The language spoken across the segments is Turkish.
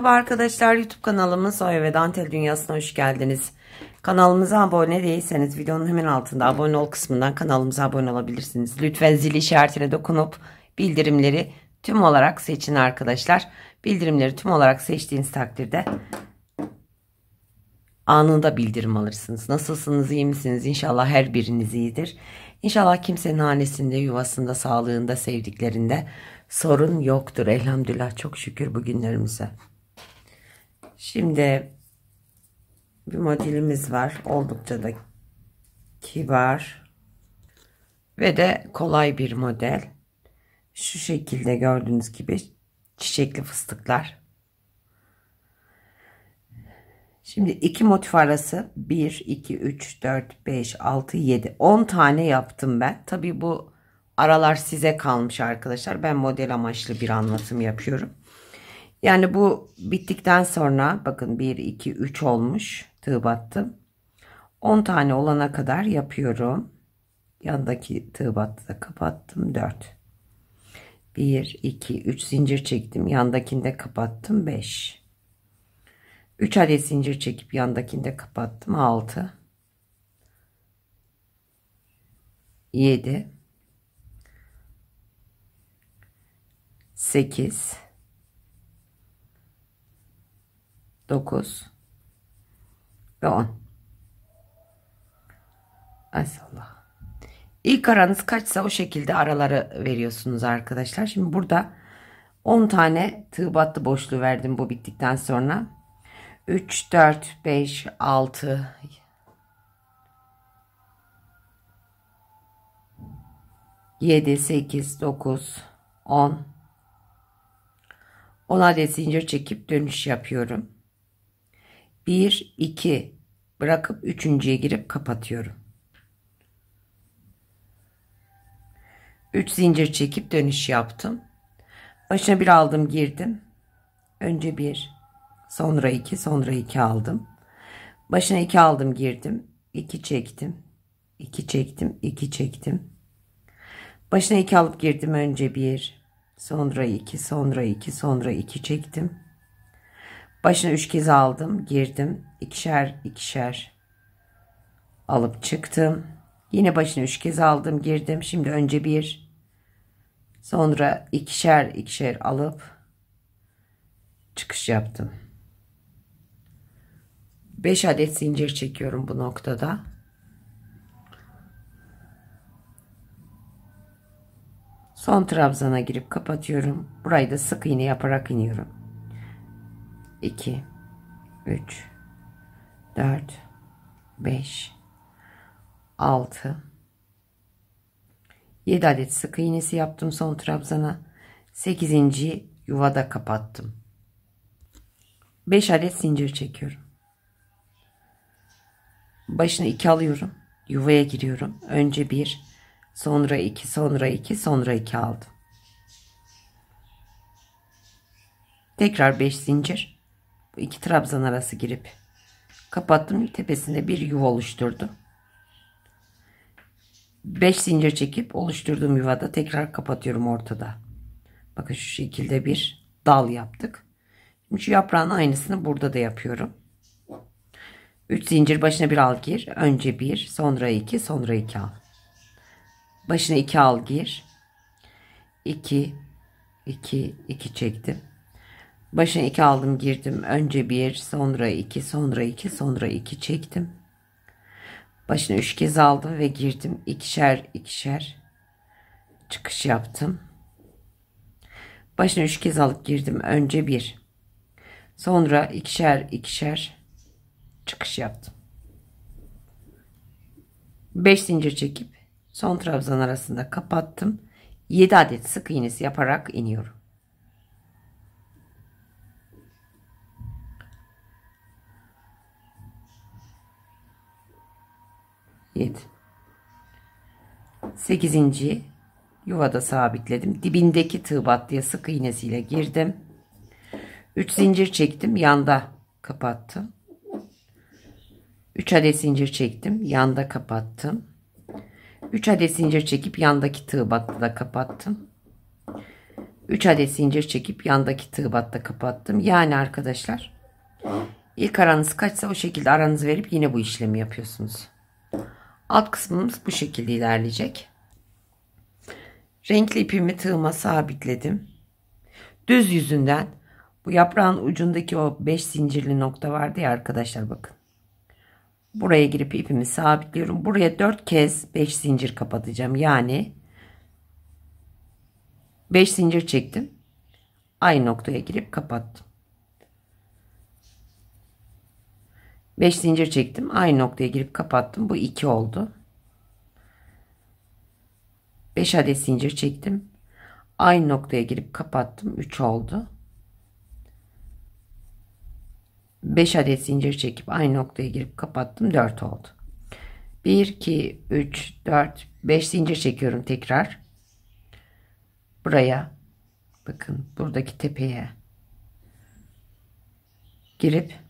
Merhaba arkadaşlar YouTube kanalımız Oya ve Dantel Dünyası'na hoş geldiniz. Kanalımıza abone değilseniz videonun hemen altında abone ol kısmından kanalımıza abone olabilirsiniz. Lütfen zil işaretine dokunup bildirimleri tüm olarak seçin arkadaşlar. Bildirimleri tüm olarak seçtiğiniz takdirde anında bildirim alırsınız. Nasılsınız iyi misiniz? İnşallah her biriniz iyidir. İnşallah kimsenin hanesinde, yuvasında, sağlığında, sevdiklerinde sorun yoktur. Elhamdülillah çok şükür bugünlerimize. Şimdi bir modelimiz var. Oldukça da kibar ve de kolay bir model. Şu şekilde gördüğünüz gibi çiçekli fıstıklar. Şimdi iki motif arası 1, 2, 3, 4, 5, 6, 7, 10 tane yaptım ben. Tabi bu aralar size kalmış arkadaşlar. Ben model amaçlı bir anlatım yapıyorum. Yani bu bittikten sonra bakın 1, 2, 3 olmuş. Tığ battım. 10 tane olana kadar yapıyorum. Yandaki tığ battı da kapattım. 4. 1, 2, 3 zincir çektim. Yandakinde kapattım. 5. 3 adet zincir çekip yandakinde kapattım. 6. 7. 8. 9 ve 10. Maşallah. İlk aranız kaçsa o şekilde araları veriyorsunuz arkadaşlar. Şimdi burada 10 tane tığ battı boşluğu verdim bu bittikten sonra. 3, 4, 5, 6, 7, 8, 9, 10. 10 adet zincir çekip dönüş yapıyorum. 1, 2 bırakıp üçüncüye girip kapatıyorum. 3 zincir çekip dönüş yaptım. Başına bir aldım girdim. Önce bir sonra iki sonra iki aldım. Başına iki aldım girdim. 2 çektim. 2 çektim. 2 çektim. Başına iki alıp girdim. Önce bir sonra iki sonra iki sonra iki çektim. Başına üç kez aldım, girdim. ikişer ikişer alıp çıktım. Yine başına üç kez aldım, girdim. Şimdi önce bir, sonra ikişer ikişer alıp çıkış yaptım. Beş adet zincir çekiyorum bu noktada. Son trabzana girip kapatıyorum. Burayı da sık iğne yaparak iniyorum. 2 3 4 5 6 7 adet sık iğnesi yaptım son trabzana 8. yuvada kapattım 5 adet zincir çekiyorum başına 2 alıyorum yuvaya giriyorum önce 1 sonra 2 sonra 2 sonra 2 aldım tekrar 5 zincir bu iki trabzan arası girip kapattım. Tepesinde bir yuva oluşturdum. 5 zincir çekip oluşturduğum yuvada tekrar kapatıyorum ortada. Bakın şu şekilde bir dal yaptık. Şimdi şu yaprağın aynısını burada da yapıyorum. 3 zincir başına bir al gir. Önce bir, sonra iki, sonra iki al. Başına iki al gir. 2 2 2 çektim. Başına iki aldım girdim. Önce bir sonra iki sonra iki sonra iki çektim. Başına üç kez aldım ve girdim. ikişer ikişer çıkış yaptım. Başına üç kez alıp girdim. Önce bir sonra ikişer ikişer çıkış yaptım. beş zincir çekip son trabzan arasında kapattım. yedi adet sık iğnesi yaparak iniyorum. 7 8. yuvada sabitledim dibindeki tığ battıya sık iğnesiyle girdim 3 zincir çektim yanda kapattım 3 adet zincir çektim yanda kapattım 3 adet zincir çekip yandaki tığ battı da kapattım 3 adet zincir çekip yandaki tığ battı da kapattım yani arkadaşlar ilk aranız kaçsa o şekilde aranızı verip yine bu işlemi yapıyorsunuz Alt kısmımız bu şekilde ilerleyecek. Renkli ipimi tığıma sabitledim. Düz yüzünden bu yaprağın ucundaki o 5 zincirli nokta vardı ya arkadaşlar bakın. Buraya girip ipimi sabitliyorum. Buraya 4 kez 5 zincir kapatacağım. Yani 5 zincir çektim. Aynı noktaya girip kapattım. 5 zincir çektim. Aynı noktaya girip kapattım. Bu 2 oldu. 5 adet zincir çektim. Aynı noktaya girip kapattım. 3 oldu. 5 adet zincir çekip aynı noktaya girip kapattım. 4 oldu. 1, 2, 3, 4, 5 zincir çekiyorum tekrar. Buraya bakın buradaki tepeye girip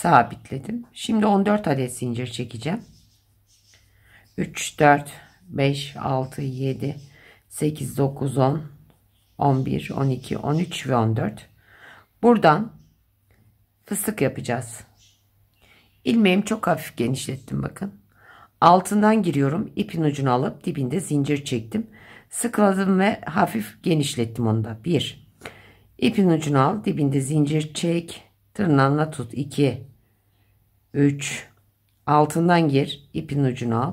sabitledim. Şimdi 14 adet zincir çekeceğim. 3, 4, 5, 6, 7, 8, 9, 10, 11, 12, 13 ve 14. Buradan fıstık yapacağız. İlmeğimi çok hafif genişlettim bakın. Altından giriyorum. ipin ucunu alıp dibinde zincir çektim. Sıkladım ve hafif genişlettim onu da. 1. İpin ucunu al. Dibinde zincir çek. Tırnağına tut. 2 3 Altından gir. ipin ucunu al.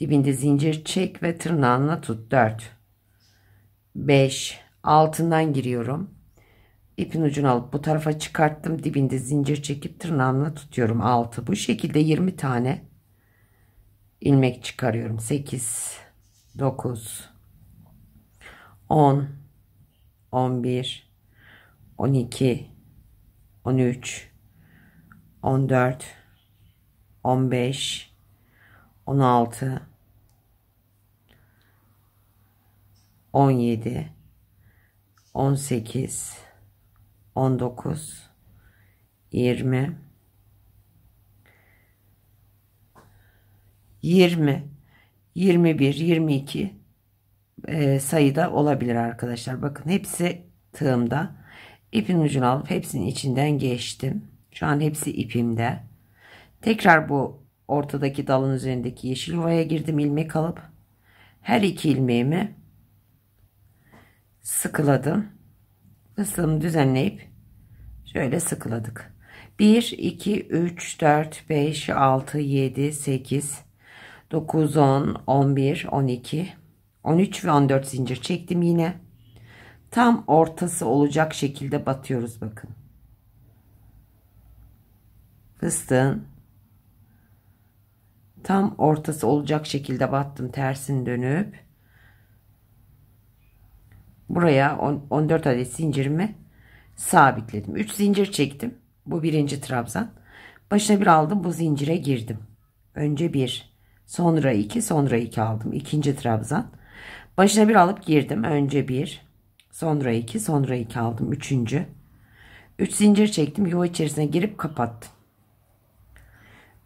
Dibinde zincir çek ve tırnağına tut. 4 5 Altından giriyorum. ipin ucunu alıp bu tarafa çıkarttım. Dibinde zincir çekip tırnağımla tutuyorum. 6. Bu şekilde 20 tane ilmek çıkarıyorum. 8 9 10 11 12 13, 14, 15, 16, 17, 18, 19, 20, 20, 21, 22 e, sayıda olabilir arkadaşlar. Bakın hepsi tığımda. İpin ucunu alıp hepsinin içinden geçtim. Şu an hepsi ipimde. Tekrar bu ortadaki dalın üzerindeki yeşil yuvaya girdim ilmek alıp her iki ilmeğimi sıkıladım. Fıstığımı düzenleyip şöyle sıkıladık. 1, 2, 3, 4, 5, 6, 7, 8, 9, 10, 11, 12, 13 ve 14 zincir çektim yine tam ortası olacak şekilde batıyoruz bakın. Fıstığın tam ortası olacak şekilde battım tersini dönüp buraya 14 adet zincirimi sabitledim 3 zincir çektim bu birinci trabzan başına bir aldım bu zincire girdim önce bir sonra iki sonra iki aldım ikinci trabzan başına bir alıp girdim önce bir Sonra 2, sonra 2 aldım. Üçüncü. 3 üç zincir çektim. Yuva içerisine girip kapattım.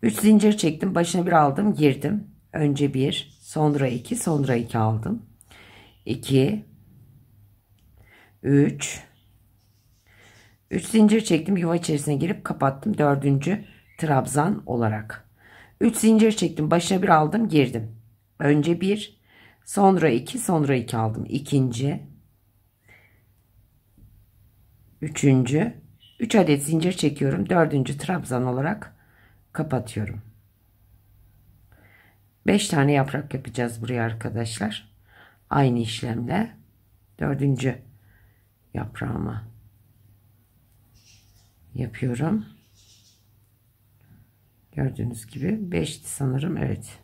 3 zincir çektim. Başına bir aldım. Girdim. Önce 1, sonra 2, sonra 2 aldım. 2 3 3 zincir çektim. Yuva içerisine girip kapattım. 4. trabzan olarak. 3 zincir çektim. Başına bir aldım. Girdim. Önce 1, sonra 2, sonra 2 aldım. İkinci üçüncü 3 adet zincir çekiyorum. Dördüncü trabzan olarak kapatıyorum. 5 tane yaprak yapacağız buraya arkadaşlar. Aynı işlemle dördüncü yaprağımı yapıyorum. Gördüğünüz gibi 5'ti sanırım. Evet.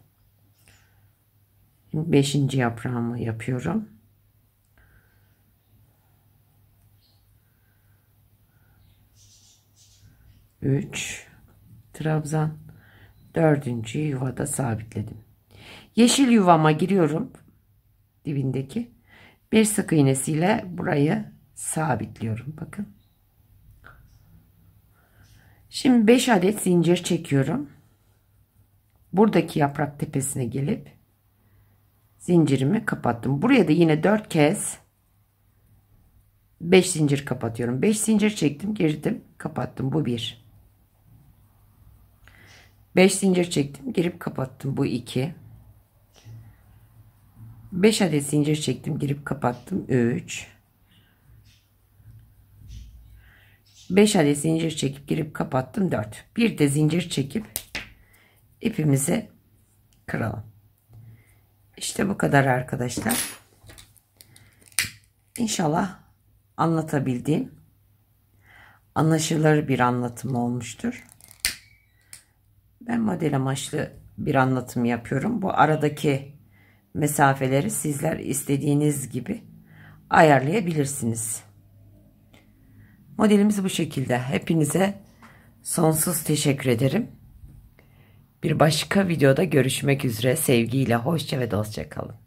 Şimdi 5. yaprağımı yapıyorum. 3 trabzan dördüncü yuvada sabitledim yeşil yuvama giriyorum dibindeki bir sık iğnesiyle burayı sabitliyorum bakın şimdi 5 adet zincir çekiyorum buradaki yaprak tepesine gelip zincirimi kapattım buraya da yine 4 kez 5 zincir kapatıyorum 5 zincir çektim girdim kapattım bu bir 5 zincir çektim. Girip kapattım. Bu 2. 5 adet zincir çektim. Girip kapattım. 3. 5 adet zincir çekip girip kapattım. 4. Bir de zincir çekip ipimizi kıralım. İşte bu kadar arkadaşlar. İnşallah anlatabildiğim anlaşılır bir anlatım olmuştur. Ben model amaçlı bir anlatım yapıyorum. Bu aradaki mesafeleri sizler istediğiniz gibi ayarlayabilirsiniz. Modelimiz bu şekilde. Hepinize sonsuz teşekkür ederim. Bir başka videoda görüşmek üzere. Sevgiyle, hoşça ve dostça kalın.